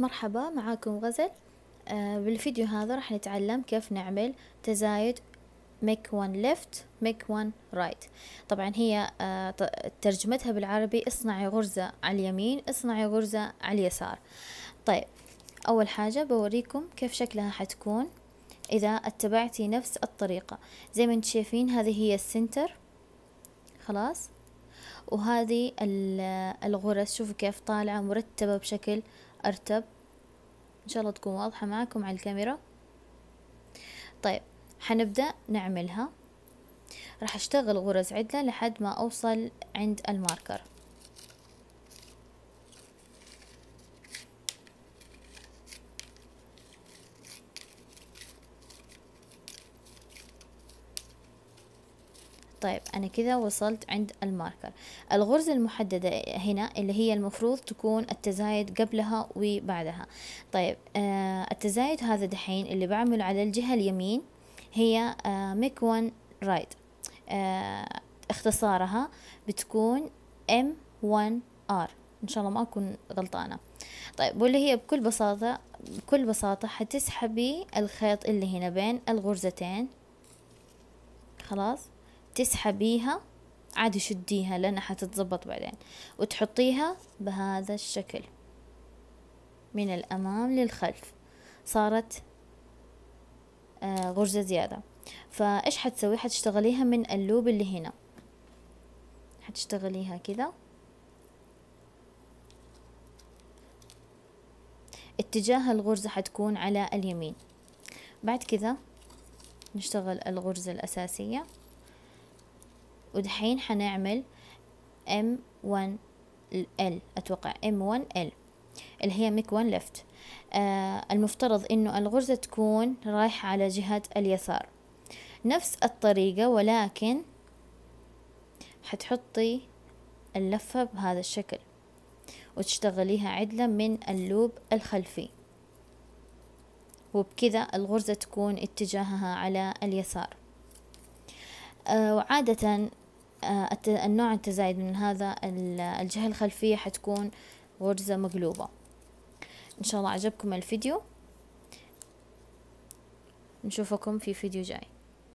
مرحبا معاكم غزل آه بالفيديو هذا راح نتعلم كيف نعمل تزايد make one left make one right طبعا هي آه ترجمتها بالعربي اصنعي غرزة على اليمين اصنعي غرزة على اليسار طيب أول حاجة بوريكم كيف شكلها حتكون إذا اتبعتي نفس الطريقة زي ما انت شايفين هذه هي السنتر خلاص وهذه الغرز شوفوا كيف طالعة مرتبة بشكل أرتب إن شاء الله تكون واضحة معكم على الكاميرا طيب حنبدأ نعملها راح أشتغل غرز عدلة لحد ما أوصل عند الماركر طيب أنا كذا وصلت عند الماركر الغرزة المحددة هنا اللي هي المفروض تكون التزايد قبلها وبعدها طيب آه التزايد هذا دحين اللي بعمله على الجهة اليمين هي ميك ون رايت اختصارها بتكون ام ون ار ان شاء الله ما اكون غلطانه طيب واللي هي بكل بساطه بكل بساطه حتسحبي الخيط اللي هنا بين الغرزتين خلاص تسحبيها عادي شديها لأنها حتتظبط بعدين وتحطيها بهذا الشكل من الأمام للخلف صارت آه، غرزة زيادة فإيش حتسوي حتشتغليها من اللوب اللي هنا حتشتغليها كذا اتجاه الغرزة حتكون على اليمين بعد كذا نشتغل الغرزة الأساسية ودحين حنعمل M1L أتوقع M1L اللي هي ميك 1 ليفت آه المفترض إنه الغرزة تكون رايحة على جهة اليسار نفس الطريقة ولكن حتحطي اللفة بهذا الشكل وتشتغليها عدلة من اللوب الخلفي وبكذا الغرزة تكون اتجاهها على اليسار آه، وعادة آه، النوع التزايد من هذا الجهة الخلفية حتكون غرزة مقلوبة إن شاء الله عجبكم الفيديو نشوفكم في فيديو جاي